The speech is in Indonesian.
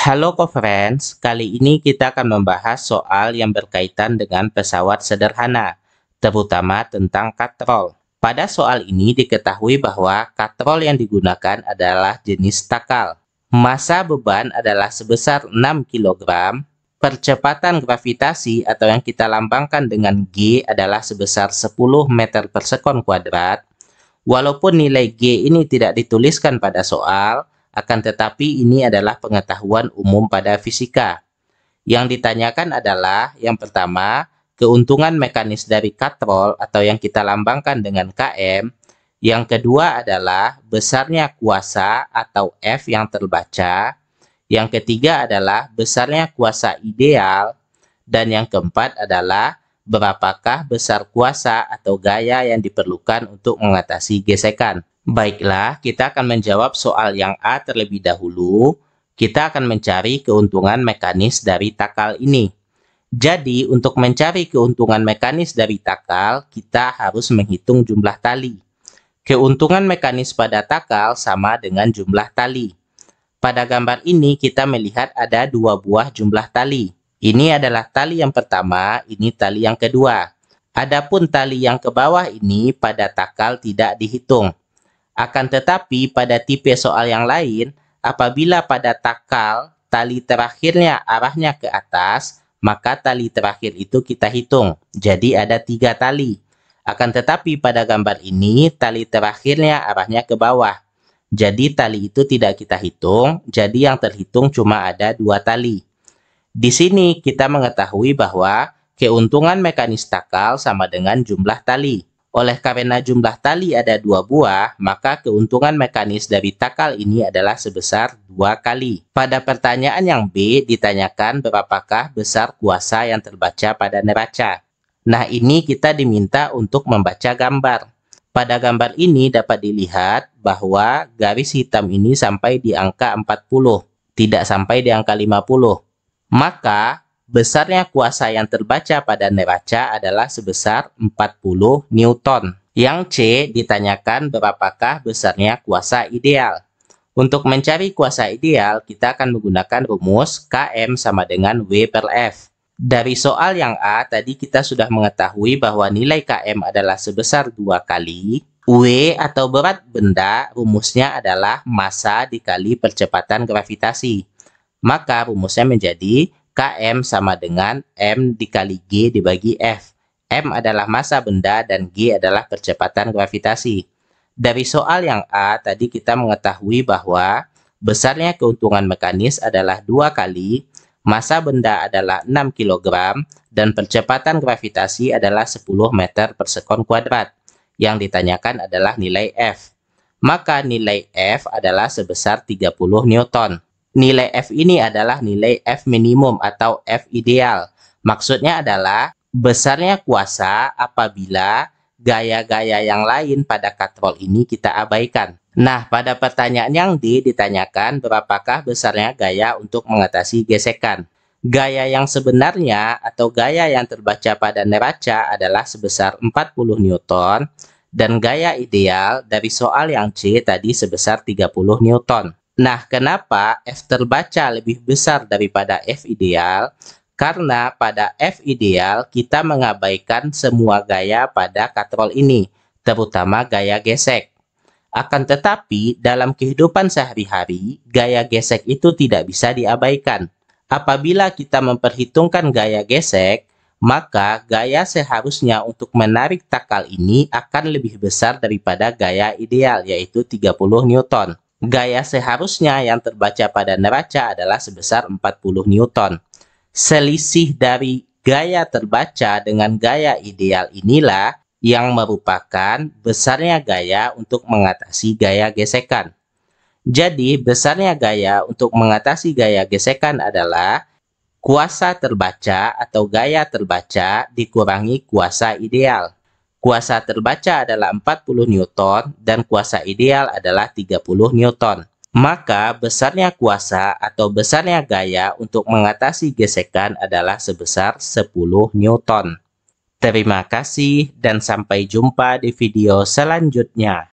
Halo friends, kali ini kita akan membahas soal yang berkaitan dengan pesawat sederhana, terutama tentang katrol. Pada soal ini diketahui bahwa katrol yang digunakan adalah jenis takal. Masa beban adalah sebesar 6 kg, percepatan gravitasi atau yang kita lambangkan dengan G adalah sebesar 10 meter per sekon kuadrat. Walaupun nilai G ini tidak dituliskan pada soal, akan tetapi ini adalah pengetahuan umum pada fisika. Yang ditanyakan adalah yang pertama, keuntungan mekanis dari katrol atau yang kita lambangkan dengan KM. Yang kedua adalah besarnya kuasa atau F yang terbaca. Yang ketiga adalah besarnya kuasa ideal. Dan yang keempat adalah berapakah besar kuasa atau gaya yang diperlukan untuk mengatasi gesekan? Baiklah, kita akan menjawab soal yang A terlebih dahulu. Kita akan mencari keuntungan mekanis dari takal ini. Jadi, untuk mencari keuntungan mekanis dari takal, kita harus menghitung jumlah tali. Keuntungan mekanis pada takal sama dengan jumlah tali. Pada gambar ini, kita melihat ada dua buah jumlah tali. Ini adalah tali yang pertama, ini tali yang kedua. Adapun tali yang ke bawah ini pada takal tidak dihitung. Akan tetapi pada tipe soal yang lain, apabila pada takal tali terakhirnya arahnya ke atas, maka tali terakhir itu kita hitung. Jadi ada tiga tali. Akan tetapi pada gambar ini, tali terakhirnya arahnya ke bawah. Jadi tali itu tidak kita hitung, jadi yang terhitung cuma ada dua tali. Di sini kita mengetahui bahwa keuntungan mekanis takal sama dengan jumlah tali. Oleh karena jumlah tali ada dua buah, maka keuntungan mekanis dari takal ini adalah sebesar dua kali. Pada pertanyaan yang B, ditanyakan berapakah besar kuasa yang terbaca pada neraca. Nah ini kita diminta untuk membaca gambar. Pada gambar ini dapat dilihat bahwa garis hitam ini sampai di angka 40, tidak sampai di angka 50. Maka besarnya kuasa yang terbaca pada neraca adalah sebesar 40 Newton. Yang C ditanyakan berapakah besarnya kuasa ideal. Untuk mencari kuasa ideal, kita akan menggunakan rumus Km sama dengan W per F. Dari soal yang A, tadi kita sudah mengetahui bahwa nilai Km adalah sebesar dua kali. W atau berat benda rumusnya adalah massa dikali percepatan gravitasi. Maka rumusnya menjadi KM sama dengan M dikali G dibagi F. M adalah massa benda dan G adalah percepatan gravitasi. Dari soal yang A, tadi kita mengetahui bahwa besarnya keuntungan mekanis adalah dua kali, massa benda adalah 6 kg, dan percepatan gravitasi adalah 10 meter per sekon kuadrat. Yang ditanyakan adalah nilai F. Maka nilai F adalah sebesar 30 Newton. Nilai F ini adalah nilai F minimum atau F ideal. Maksudnya adalah besarnya kuasa apabila gaya-gaya yang lain pada katrol ini kita abaikan. Nah, pada pertanyaan yang D ditanyakan berapakah besarnya gaya untuk mengatasi gesekan. Gaya yang sebenarnya atau gaya yang terbaca pada neraca adalah sebesar 40 Newton dan gaya ideal dari soal yang C tadi sebesar 30 Newton. Nah, kenapa F terbaca lebih besar daripada F ideal? Karena pada F ideal kita mengabaikan semua gaya pada katrol ini, terutama gaya gesek. Akan tetapi, dalam kehidupan sehari-hari, gaya gesek itu tidak bisa diabaikan. Apabila kita memperhitungkan gaya gesek, maka gaya seharusnya untuk menarik takal ini akan lebih besar daripada gaya ideal yaitu 30 Newton. Gaya seharusnya yang terbaca pada neraca adalah sebesar 40 Newton. Selisih dari gaya terbaca dengan gaya ideal inilah yang merupakan besarnya gaya untuk mengatasi gaya gesekan. Jadi, besarnya gaya untuk mengatasi gaya gesekan adalah kuasa terbaca atau gaya terbaca dikurangi kuasa ideal. Kuasa terbaca adalah 40 Newton dan kuasa ideal adalah 30 Newton. Maka besarnya kuasa atau besarnya gaya untuk mengatasi gesekan adalah sebesar 10 Newton. Terima kasih dan sampai jumpa di video selanjutnya.